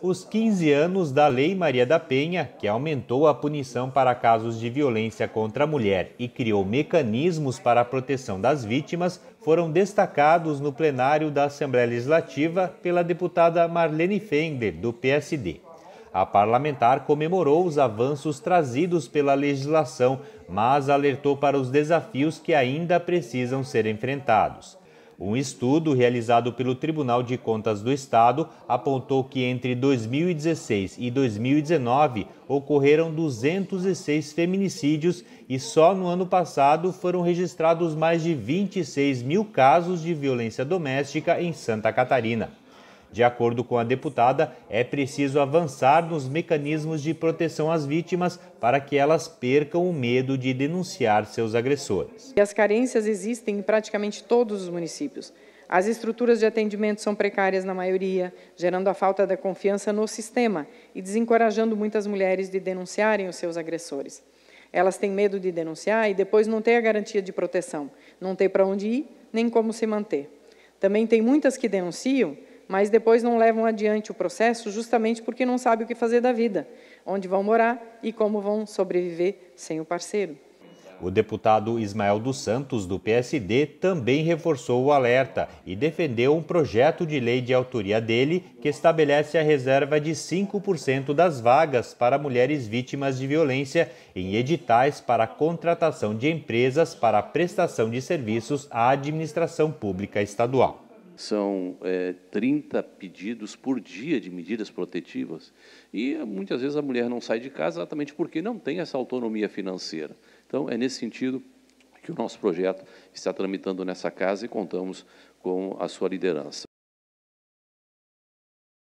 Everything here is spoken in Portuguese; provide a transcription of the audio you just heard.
Os 15 anos da Lei Maria da Penha, que aumentou a punição para casos de violência contra a mulher e criou mecanismos para a proteção das vítimas, foram destacados no plenário da Assembleia Legislativa pela deputada Marlene Fender, do PSD. A parlamentar comemorou os avanços trazidos pela legislação, mas alertou para os desafios que ainda precisam ser enfrentados. Um estudo realizado pelo Tribunal de Contas do Estado apontou que entre 2016 e 2019 ocorreram 206 feminicídios e só no ano passado foram registrados mais de 26 mil casos de violência doméstica em Santa Catarina. De acordo com a deputada, é preciso avançar nos mecanismos de proteção às vítimas para que elas percam o medo de denunciar seus agressores. E as carências existem em praticamente todos os municípios. As estruturas de atendimento são precárias na maioria, gerando a falta da confiança no sistema e desencorajando muitas mulheres de denunciarem os seus agressores. Elas têm medo de denunciar e depois não têm a garantia de proteção, não têm para onde ir nem como se manter. Também tem muitas que denunciam, mas depois não levam adiante o processo justamente porque não sabem o que fazer da vida, onde vão morar e como vão sobreviver sem o parceiro. O deputado Ismael dos Santos, do PSD, também reforçou o alerta e defendeu um projeto de lei de autoria dele que estabelece a reserva de 5% das vagas para mulheres vítimas de violência em editais para contratação de empresas para prestação de serviços à administração pública estadual são é, 30 pedidos por dia de medidas protetivas. E muitas vezes a mulher não sai de casa exatamente porque não tem essa autonomia financeira. Então, é nesse sentido que o nosso projeto está tramitando nessa casa e contamos com a sua liderança.